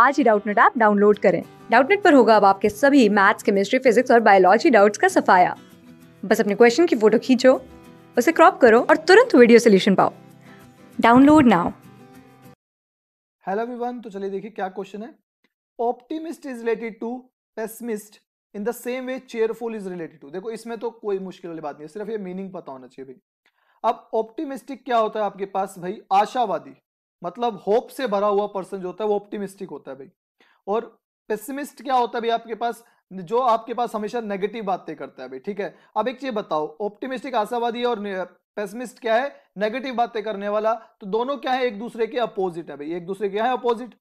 आज ही Doubtnet app download करें डाउटनेट पर होगा अब आपके सभी मैथ्स केमिस्ट्री फिजिक्स और बायोलॉजी डाउट्स का सफाया बस अपने क्वेश्चन की फोटो खींचो उसे क्रॉप करो और तुरंत वीडियो सोल्यूशन पाओ डाउनलोड नाउ हेलो एवरीवन तो चलिए देखिए क्या क्वेश्चन है optimist is related to pessimist in the same way cheerful is related to देखो इसमें तो कोई मुश्किल वाली बात नहीं है सिर्फ ये मीनिंग पता होना चाहिए भाई अब ऑप्टिमिस्टिक क्या होता है आपके पास भाई आशावादी मतलब होप से भरा हुआ पर्सन जो होता है वो ऑप्टिमिस्टिक होता है भाई और पेसिमिस्ट क्या होता है भाई आपके पास जो आपके पास हमेशा नेगेटिव बातें करता है भाई ठीक है अब एक चीज बताओ ऑप्टिमिस्टिक आशावादी और पेसिमिस्ट क्या है नेगेटिव बातें करने वाला तो दोनों क्या है एक दूसरे के अपोजिट है भाई एक दूसरे क्या है अपोजिट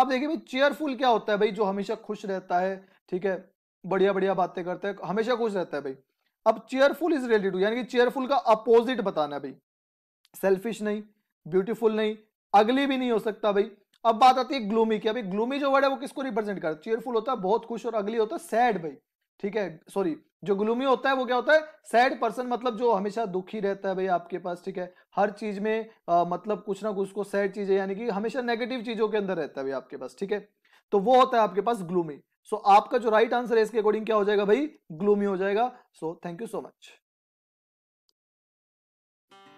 अब देखिए भाई चेयरफुल क्या होता है भाई जो हमेशा खुश रहता है ठीक है बढ़िया बढ़िया बातें करते हैं हमेशा खुश रहता है भाई अब चेयरफुल इज रिलेटेड यानी कि चेयरफुल का अपोजिट बताना है भाई सेल्फिश नहीं ब्यूटीफुल नहीं अगली भी नहीं हो सकता भाई अब बात आती है ग्लूमी की अभी ग्लूमी जो वर्ड है वो किसको रिप्रेजेंट करता है चेयरफुल होता है बहुत खुश और अगली होता है सैड भाई ठीक है सॉरी जो ग्लूमी होता है वो क्या होता है सैड पर्सन मतलब जो हमेशा दुखी रहता है भाई आपके पास ठीक है हर चीज में आ, मतलब कुछ ना कुछ को सैड चीज है यानी कि हमेशा नेगेटिव चीजों के अंदर रहता है भाई आपके पास ठीक है तो वो होता है आपके पास ग्लूमी सो आपका जो राइट आंसर है इसके अकॉर्डिंग क्या हो जाएगा भाई ग्लूमी हो जाएगा so thank you so much